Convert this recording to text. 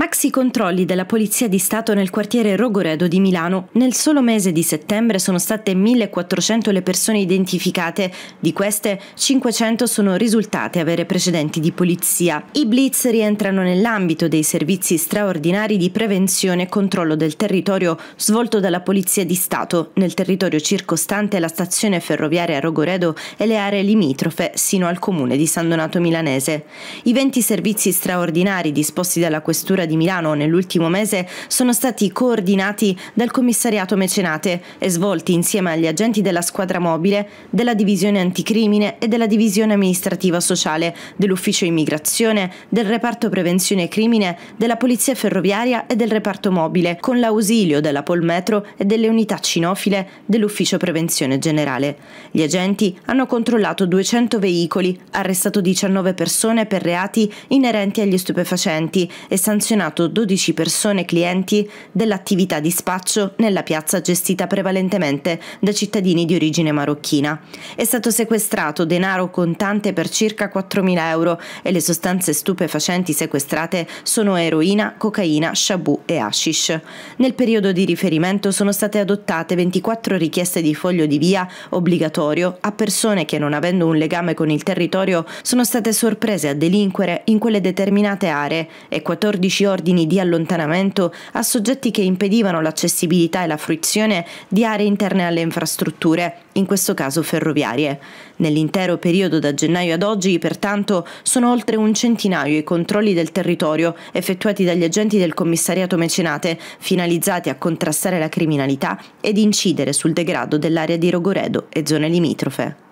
Maxi controlli della Polizia di Stato nel quartiere Rogoredo di Milano. Nel solo mese di settembre sono state 1400 le persone identificate, di queste 500 sono risultate avere precedenti di polizia. I blitz rientrano nell'ambito dei servizi straordinari di prevenzione e controllo del territorio svolto dalla Polizia di Stato nel territorio circostante la stazione ferroviaria Rogoredo e le aree limitrofe sino al comune di San Donato Milanese. I 20 servizi straordinari disposti dalla Questura di di Milano nell'ultimo mese sono stati coordinati dal commissariato mecenate e svolti insieme agli agenti della squadra mobile, della divisione anticrimine e della divisione amministrativa sociale, dell'ufficio immigrazione, del reparto prevenzione crimine, della polizia ferroviaria e del reparto mobile, con l'ausilio della Polmetro e delle unità cinofile dell'ufficio prevenzione generale. Gli agenti hanno controllato 200 veicoli, arrestato 19 persone per reati inerenti agli stupefacenti e sanzionato selezionato 12 persone clienti dell'attività di spaccio nella piazza gestita prevalentemente da cittadini di origine marocchina. È stato sequestrato denaro contante per circa 4.000 euro e le sostanze stupefacenti sequestrate sono eroina, cocaina, shabu e hashish. Nel periodo di riferimento sono state adottate 24 richieste di foglio di via obbligatorio a persone che non avendo un legame con il territorio sono state sorprese a delinquere in quelle determinate aree e 14 ordini di allontanamento a soggetti che impedivano l'accessibilità e la fruizione di aree interne alle infrastrutture, in questo caso ferroviarie. Nell'intero periodo da gennaio ad oggi, pertanto, sono oltre un centinaio i controlli del territorio effettuati dagli agenti del commissariato mecenate, finalizzati a contrastare la criminalità ed incidere sul degrado dell'area di Rogoredo e zone limitrofe.